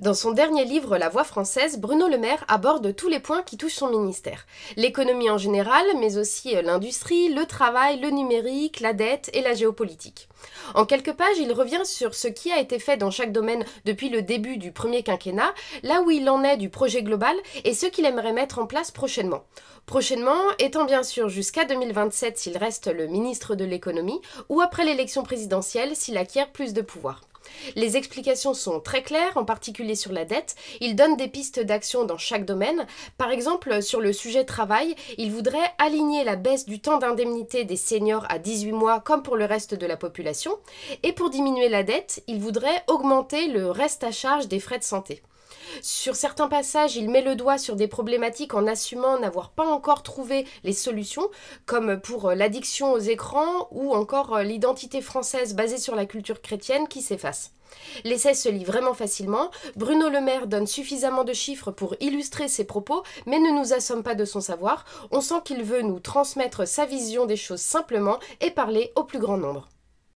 Dans son dernier livre La Voix française, Bruno Le Maire aborde tous les points qui touchent son ministère. L'économie en général, mais aussi euh, l'industrie, le travail, le numérique, la dette et la géopolitique. En quelques pages, il revient sur ce qui a été fait dans chaque domaine depuis le début du premier quinquennat, là où il en est du projet global et ce qu'il aimerait mettre en place prochainement. Prochainement, étant bien sûr jusqu'à 2027 s'il reste le ministre de l'économie, ou après l'élection présidentielle s'il acquiert plus de pouvoir. Les explications sont très claires, en particulier sur la dette. Il donne des pistes d'action dans chaque domaine. Par exemple, sur le sujet travail, il voudrait aligner la baisse du temps d'indemnité des seniors à 18 mois comme pour le reste de la population. Et pour diminuer la dette, il voudrait augmenter le reste à charge des frais de santé. Sur certains passages, il met le doigt sur des problématiques en assumant n'avoir pas encore trouvé les solutions, comme pour euh, l'addiction aux écrans ou encore euh, l'identité française basée sur la culture chrétienne qui s'efface. L'essai se lit vraiment facilement, Bruno Le Maire donne suffisamment de chiffres pour illustrer ses propos, mais ne nous assomme pas de son savoir, on sent qu'il veut nous transmettre sa vision des choses simplement et parler au plus grand nombre.